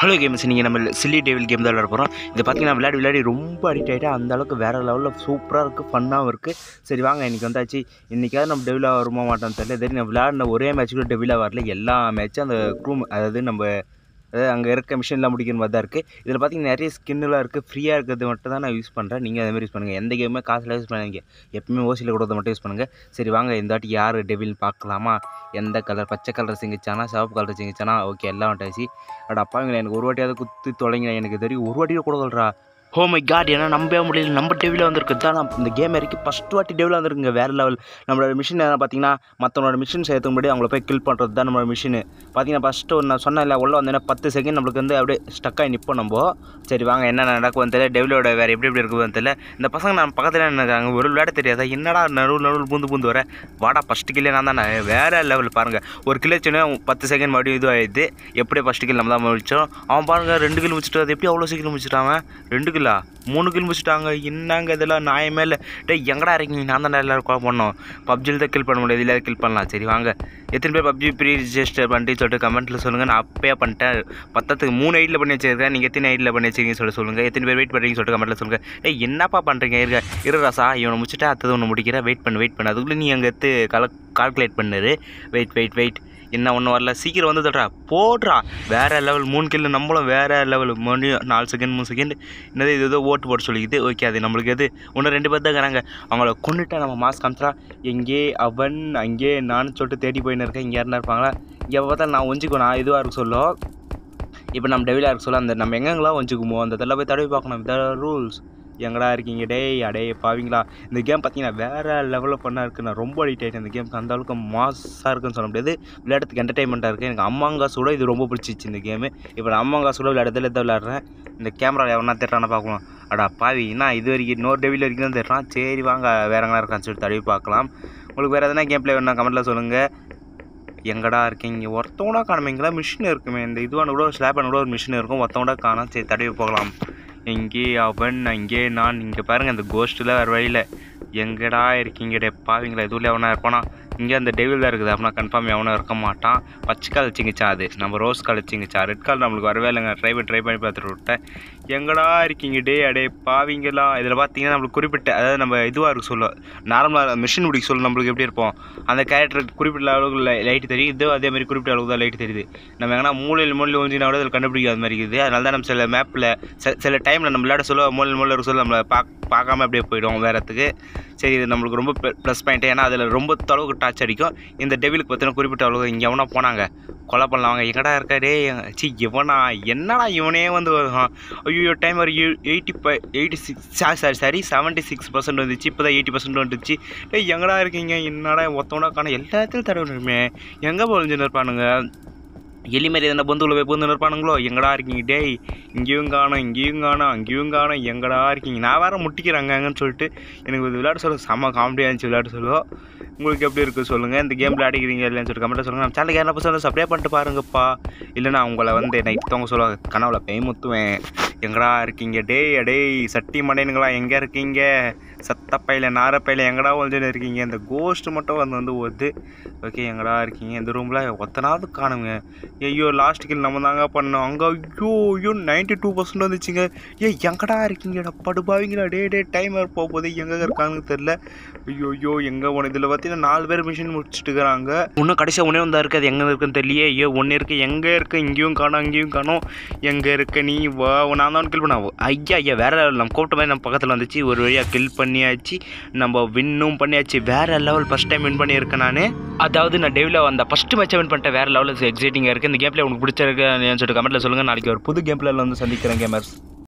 hello games நீங்கள் நம்ம chilli டேவில் game தான் விளாட போகிறோம் இதை பார்த்தீங்கன்னா விளையாடி விளையாடி ரொம்ப அடிக்ட் ஆகிட்டு அந்த அளவுக்கு வேறு லெவலில் சூப்பராக இருக்குது ஃபன்னாகவும் இருக்குது சரி வாங்க இன்றைக்கி வந்தாச்சு இன்றைக்காவது நம்ம டெவிலாக வருமா மாட்டோம்னு தெரியல தெரியும் விளையாடின ஒரே மேட்ச் கூட டெவிலாக வரல எல்லா மேட்சும் அந்த க்ரூம் அதாவது நம்ம அதாவது அங்கே இருக்க மிஷினில் முடிக்கிற மாதிரி தான் இருக்குது இதில் பார்த்தீங்கன்னா நிறைய ஸ்கின்னுலாம் இருக்குது ஃப்ரீயாக இருக்கிறது மட்டும் தான் நான் யூஸ் பண்ணுறேன் நீங்கள் அதே மாதிரி யூஸ் பண்ணுங்கள் எந்த கேமுமே காசில் யூஸ் பண்ணாதீங்க எப்பவுமே ஓசியில் கொடுத்தது மட்டும் யூஸ் பண்ணுங்கள் சரி வாங்க இந்த வாட்டி யார் டெபிள்னு பார்க்கலாமா எந்த கலர் பச்சை கலர் சிங்கிச்சானா சிவப்பு கலர் சிங்கிச்சானா ஓகே எல்லாம் வந்துட்டாச்சு அட் அப்பாங்களே எனக்கு ஒரு வாட்டியாவது குத்து தொடங்கினேன் எனக்கு தெரியும் ஒரு வாட்டியோ கூட சொல்கிறா ஹோ மை காட் ஏன்னா நம்பவே முடியல நம்ம டெவில வந்திருக்கு தான் நான் இந்த கேம் வரைக்கும் ஃபஸ்ட் வாட்டி டெவில வந்திருக்குங்க வேறு லெவல் நம்மளோட மிஷின் என்ன பார்த்தீங்கன்னா மற்றவனோட மிஷின் செய்யறதுக்கு முன்னாடி அவங்கள போய் கில் பண்ணுறது தான் நம்மளோட மிஷின் பார்த்தீங்கன்னா ஃபஸ்ட்டு நான் சொன்னேன் இல்லை உள்ள வந்தேன்னா பத்து செகண்ட் நம்மளுக்கு வந்து அப்படியே ஸ்டக்காகி நிற்போம் நம்ம சரி வாங்க என்ன நடக்கும் தெரியல டெவிலோட வேறு எப்படி எப்படி இருக்குது தெரியல இந்த பசங்க நான் பக்கத்தில் இருக்காங்க ஒரு விளையாட தெரியாதா என்னடா நடுவில் நடுவில் பூந்து பூந்து வர வாடா ஃபஸ்ட்டு கில்லே நான் தான் வேறு லெவல் பாருங்கள் ஒரு கிலோ சொன்னா பத்து செகண்ட் மறுபடியும் இதுவாகிடுது எப்படியே ஃபஸ்ட்டு கில் நம்ம தான் முடிச்சோம் அவன் பாருங்கள் ரெண்டு கிலோ முடிச்சிட்டு அது எப்படி அவ்வளோ சீக்கிரம் முடிச்சுட்டாங்க ரெண்டு கிலோ மூணு கில் முடிச்சுட்டாங்க என்னங்க இதெல்லாம் நான் இல்லை டே எங்கடா இருக்கீங்க நான் தான் எல்லோரும் கால் பண்ணோம் பப்ஜியில் தான் கில் பண்ண முடியாது இல்லை கில் பண்ணலாம் சரி வாங்க எத்தனை பேர் பப்ஜி ப்ரீ ரிஜிஸ்டர் பண்ணிட்டு சொல்லிட்டு கமெண்ட்டில் சொல்லுங்கள் நான் அப்பயே பண்ணிட்டேன் பத்தத்துக்கு மூணு ஐடியில் பண்ணி வச்சிருக்கேன் நீங்கள் எத்தனை ஐடியில் பண்ணி வச்சிருக்கீங்கன்னு சொல்லி சொல்லுங்கள் எத்தனை பேர் வெயிட் பண்ணுறீங்கன்னு சொல்லிட்டு கமெண்ட்டில் சொல்லுங்கள் டே என்னப்பா பண்ணுறீங்க இருக்க இருராசா இவனை முடிச்சுட்டா அடுத்தது ஒன்று முடிக்கிறேன் வெயிட் பண்ணு வெயிட் பண்ணு அதுக்குள்ளே நீ அங்கே எடுத்து கல கால்குலேட் பண்ணுரு வெயிட் வெயிட் வெயிட் என்ன ஒன்றும் வரல சீக்கிரம் வந்து தடுறா போடுறா வேறு லெவல் மூணு கில்லு நம்மளும் வேறு லெவல் மணி நாலு செகண்ட் மூணு செகண்ட் என்னது இது ஏதோ ஓட்டு போட சொல்லிக்கிது ஓகே அது நம்மளுக்கு எது ஒன்று ரெண்டு பேர் தான் இருக்கிறாங்க அவங்கள கொண்டுட்டா நம்ம மாஸ்க் காமிச்சா எங்கே அவன் அங்கே நான் சொல்லிட்டு தேடி போயின்னு இருக்கேன் இங்கே யாரா இருப்பாங்களா இங்கே பார்த்தா நான் ஒஞ்சிக்கும் நான் இதுவாக இருக்க சொல்லோ இப்போ நம்ம டெவிலாக இருக்க சொல்ல அந்த நம்ம எங்கெங்கெல்லாம் வச்சுக்குமோ அந்த இதெல்லாம் போய் தடவை பார்க்கணும் இதான் ரூல்ஸ் எங்கடா இருக்கீங்க டேய் அடே பாவீங்களா இந்த கேம் பார்த்தீங்கன்னா வேறு லெவலில் பண்ணா இருக்குது நான் ரொம்ப அடிக்ட் ஆகிட்டேன் இந்த கேம் அந்த அளவுக்கு மாசாக இருக்குன்னு சொல்ல முடியாது விளையாட்டுக்கு என்டர்டைன்மெண்ட்டாக இருக்குது எனக்கு கூட இது ரொம்ப பிடிச்சிச்சு இந்த கேமு இப்போ நான் கூட விளையாடுறதுல இதை விளையாடுறேன் இந்த கேமரா எவனா தேட்டான பார்க்கலாம் அடா பாவி என்ன இது வரைக்கும் இன்னொரு டெவில வரைக்கும் தான் தேடுறான் சரி வாங்க வேறங்களா இருக்கான்னு சொல்லிட்டு தடவி பார்க்கலாம் உங்களுக்கு வேறு எதனா கேம் பிளே வேணா கமெண்ட்டில் சொல்லுங்கள் எங்கடா இருக்கீங்க ஒருத்தவங்கடா காணுமே மிஷின் இருக்குமே இந்த இதுவான கூட ஸ்லாப் கூட ஒரு மிஷின் இருக்கும் ஒருத்தவங்கடா காணும் சரி தடவி போகலாம் எங்கே அவன் அங்கே நான் இங்கே பாருங்கள் அந்த கோஸ்ட்டில் வேறு வழியில் எங்கடா இருக்கீங்கடே பாவீங்களா இதுவில் அவனா இருப்பானா இங்கே அந்த டெவில் தான் இருக்குது அப்படின்னா கன்ஃபார்ம் எவனும் இருக்க மாட்டான் பச்சை கால் சிங்கிச்சா அது நம்ம ரோஸ் கால் சிங்கிச்சா ரெட் கால் நம்மளுக்கு வரவே இல்லைங்க ட்ரை பண்ணி ட்ரை பண்ணி பார்த்துட்டு விட்டேன் எங்கடா இருக்கீங்க டே அடே பாவீங்களா இதில் பார்த்தீங்கன்னா நம்மளுக்கு குறிப்பிட்ட அதாவது நம்ம இதுவாக இருக்கு சொல்ல நார்மலாக மிஷின் பிடிக்க சொல்ல நம்மளுக்கு எப்படி இருப்போம் அந்த கேரக்டர் குறிப்பிட்ட அளவுக்கு லைட் தெரியும் இது அதே மாதிரி குறிப்பிட்ட அளவுக்கு தான் லைட் தெரியுது நம்ம எங்கன்னா மூலையில் மூலையில் ஒஞ்சினா கூட அதில் கண்டுபிடிக்காத மாதிரி இருக்குது அதனால தான் நம்ம சில மேப்பில் சில டைமில் நம்ம விளையாட சொல்ல மூலையில் மூலையில் சொல்ல நம்மளை பார்க்காம அப்படியே போயிடும் வேறத்துக்கு சரி இது நம்மளுக்கு ரொம்ப ப்ளஸ் பாயிண்ட்டு ஏன்னா அதில் ரொம்ப தொலைவுக்கு டச் அடிக்கும் இந்த டெவிலுக்கு பற்றின குறிப்பிட்ட அளவுக்கு இங்கே எவனா போனாங்க கொலை பண்ணலாம் எங்கடா இருக்கா டே சி இவனா என்னடா இவனே வந்து ஐயோ டைம் ஒரு eighty five eighty six sorry sorry seventy six percent வந்துச்சு இப்போ தான் எயிட்டி பர்சன்ட் வந்துச்சு டே எங்கடா இருக்கீங்க என்னடா ஒத்தவனா காணும் எல்லாத்துலையும் தடவை எங்கே போலஞ்சுன்னு இருப்பானுங்க எலி மாதிரி எதனா பந்துகளை போய் பந்து நிற்பானுங்களோ எங்கடா இருக்கீங்க டேய் இங்கேயும் காணும் இங்கேயும் காணும் அங்கேயும் காணும் எங்கடா இருக்கீங்க நான் வேறு முட்டிக்கிறேன் அங்கன்னு சொல்லிட்டு எனக்கு இது விளையாட சொல்ல செம்ம காமெடியாக இருந்துச்சு விளையாட சொல்லுவோம் உங்களுக்கு எப்படி இருக்குது சொல்லுங்கள் இந்த கேம் விளையாடிக்கிறீங்க இல்லைன்னு சொல்லிட்டு கமெண்ட்டில் சொல்லுங்கள் நம்ம சேனலுக்கு யாரா பசங்க சப்ஸ்கிரைப் பண்ணிட்டு பாருங்கப்பா நான் அவங்கள வந்து நைட் தவங்க சொல்லுவாங்க கனவுல பெய் முத்துவேன் எங்கடா இருக்கீங்க டேய் அடேய் சட்டி மடையனுங்களா எங்கே இருக்கீங்க சத்தப்பையில் நாரப்பையில் எங்கடா ஒழிஞ்சுட்டு இருக்கீங்க இந்த கோஸ்ட்டு மட்டும் வந்து வந்து ஒத்து ஓகே எங்கடா இருக்கீங்க இந்த ரூமில் ஒத்தனாவது காணுங்க ஐயோ கில் நம்ம தாங்க பண்ணோம் அங்கே ஐயோ ஐயோ நைன்டி டூ பர்சன்ட் வந்துச்சுங்க ஏ எங்கடா இருக்கீங்கடா படுபாவீங்களா டே டே டைம் போக போது எங்கே இருக்காங்கன்னு தெரில ஐயோ ஐயோ எங்கே ஒன்று இதில் பார்த்தீங்கன்னா நாலு பேர் மிஷின் முடிச்சுட்டு இருக்கிறாங்க இன்னும் கடைசியாக ஒன்றே வந்தா இருக்குது அது எங்கே இருக்குன்னு தெரியலையே ஐயோ ஒன்று இருக்குது எங்கே இருக்குது இங்கேயும் காணும் அங்கேயும் காணும் எங்கே இருக்க நீ வா நான் தான் கில் பண்ண ஐயா ஐயா வேறு நம்ம கூப்பிட்ட மாதிரி நம்ம பக்கத்தில் வந்துச்சு ஒரு வழியாக கில் பண்ணி பண்ணியாச்சு நம்ம வின்னும் பண்ணியாச்சு வேற லெவல் ஃபஸ்ட் டைம் வின் பண்ணியிருக்கேன் நான் அதாவது நான் டெய்லியில் அந்த ஃபஸ்ட் மேட்ச் வின் பண்ணிட்டேன் வேற லெவலில் எக்ஸைட்டிங்காக இருக்குது இந்த கேம் உங்களுக்கு பிடிச்சிருக்கு சொல்லிட்டு கமெண்ட்டில் சொல்லுங்கள் நாளைக்கு ஒரு புது கேம்ல வந்து சந்திக்கிறேன் கேமர்ஸ்